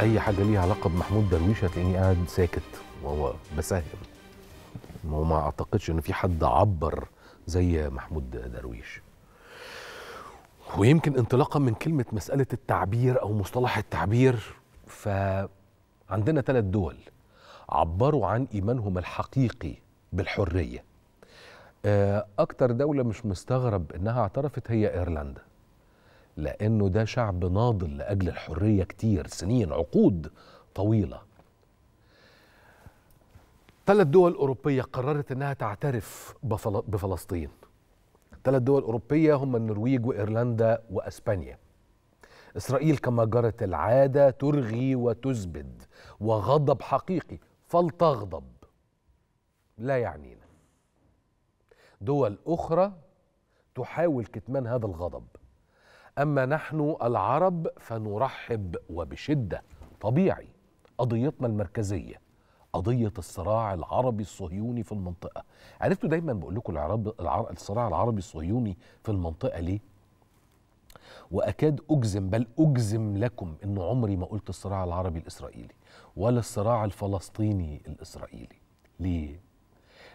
اي حاجه ليها علاقه بمحمود درويش هتلاقيني قاعد ساكت وهو بسهل وما اعتقدش ان في حد عبر زي محمود درويش ويمكن انطلاقا من كلمه مساله التعبير او مصطلح التعبير فعندنا ثلاث دول عبروا عن ايمانهم الحقيقي بالحريه آه، اكتر دوله مش مستغرب انها اعترفت هي ايرلندا لأنه ده شعب ناضل لأجل الحرية كتير سنين عقود طويلة ثلاث دول أوروبية قررت أنها تعترف بفلسطين ثلاث دول أوروبية هم النرويج وإيرلندا وأسبانيا إسرائيل كما جرت العادة ترغي وتزبد وغضب حقيقي فلتغضب لا يعنينا دول أخرى تحاول كتمان هذا الغضب أما نحن العرب فنرحب وبشدة طبيعي قضيتنا المركزية قضية الصراع العربي الصهيوني في المنطقة عرفتوا دايما بقول لكم العرب العرب الصراع العربي الصهيوني في المنطقة ليه وأكاد أجزم بل أجزم لكم أن عمري ما قلت الصراع العربي الإسرائيلي ولا الصراع الفلسطيني الإسرائيلي ليه؟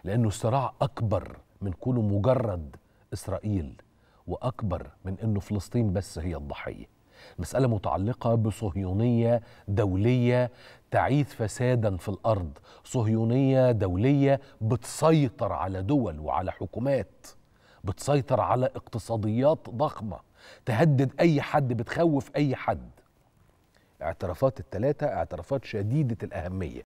لأنه الصراع أكبر من كونه مجرد إسرائيل واكبر من انه فلسطين بس هي الضحيه مسألة متعلقة بصهيونية دولية تعيث فسادا في الأرض صهيونية دولية بتسيطر على دول وعلى حكومات بتسيطر على اقتصاديات ضخمة تهدد أي حد بتخوف أي حد اعترافات الثلاثة اعترافات شديدة الأهمية